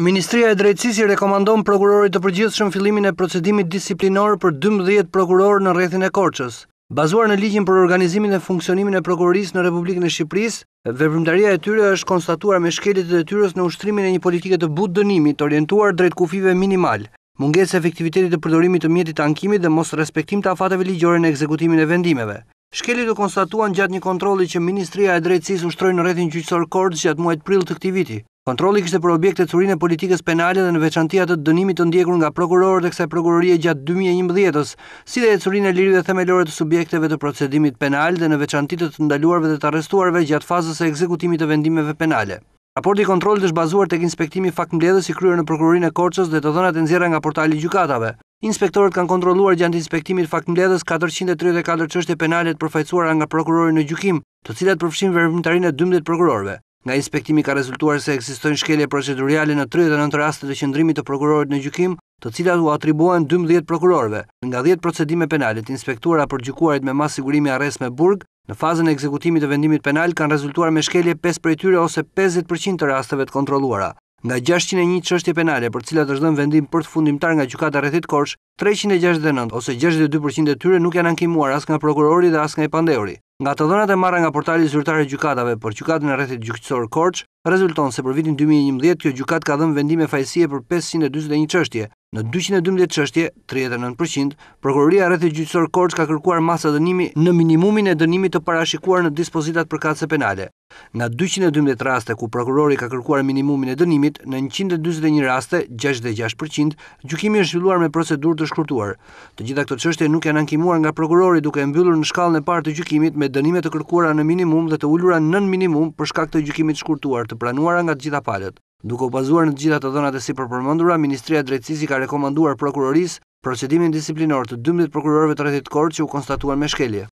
Ministria e Drejtësisë rekomandon prokurorit të përgjithshëm fillimin e procedimit disiplinor për 12 prokuror në rrethin e Korçës. Bazuar në ligjin për organizimin dhe funksionimin e prokurorisë në Republikën e Shqipërisë, veprimtaria e tyre është konstatuar me shkelit e detyrës në ushtrimin e një politike të butë dënimit orientuar drejt kufive minimal, mungesë efektivitetit të përdorimit të mjetit ankimit dhe mos respektim të afateve ligjore në ekzekutimin e vendimeve. Shkeljet u konstatuan gjatë një kontroli që Ministria e Drejtësisë ushtroi në rrethin gjyqësor Korçë gjatë muajit prill të këtij viti. Kontrolli kishte për objekt të e politikës penale dhe në veçanti atë të dënimit të ndjekur nga prokurorët e kësaj prokurorie gjatë 2011-s, si dhe ecurinë e lirëve themelore të subjekteve të procedimit penal dhe në veçanti të të ndaluarve dhe të arrestuarve gjatë fazës e ekzekutimit të vendimeve penale. Raporti i kontrollit është bazuar tek inspektimi faktmbledhës i kryer në prokurorinë e Korçës dhe të dhënat e nxjerra nga portali i gjykatave. Inspektorët kanë kontrolluar gjatë inspektimit faktmbledhës 434 çështje penale të përfaqësuara nga prokurorin në gjykim, të cilat përfshin verbimtarinë e 12 prokurorëve. Nga inspektimi ka rezultuar se eksistojnë shkelje procedurjale në 39 rastet të qëndrimit të prokurorit në gjykim, të cilat u atribuan 12 prokurorve. Nga 10 procedime penalit, inspektura për gjykuarit me masë sigurimi arres me burg, në fazën e ekzekutimit të vendimit penal kanë rezultuar me shkelje 5 për e tyre ose 50% të rasteve të kontroluara. Nga 601 qështje penale për cilat është dhëmë vendim për të fundimtar nga gjukata rrethit korsh, 369 ose 62% e tyre nuk janë ankimuar as nga prokurori dhe as nga i pandeori. Nga të dhënat e marra nga portali zyrtar i gjykatave për gjykatën e rrethit gjyqësor Korçë, rezulton se për vitin 2011 kjo gjykatë ka dhënë vendime fajësie për 541 çështje, Në 212 çështje, 39%, Prokuroria Rethi Gjyqësor Korç ka kërkuar masa dënimi në minimumin e dënimit të parashikuar në dispozitat për katëse penale. Nga 212 raste ku prokurori ka kërkuar minimumin e dënimit, në 121 raste, 66%, gjykimi është zhvilluar me procedurë të shkurtuar. Të gjitha këto çështje nuk janë ankimuar nga prokurori duke e mbyllur në shkallën e parë të gjykimit me dënime të kërkuara në minimum dhe të ulura nën minimum për shkak të gjykimit të shkurtuar të planuara nga të gjitha palët. Duke u bazuar në gjitha të dhënat e si përpërmëndura, Ministria Drejtësisi ka rekomanduar prokuroris procedimin disiplinor të 12 prokurorve të rrëtit korë që u konstatuan me shkelje.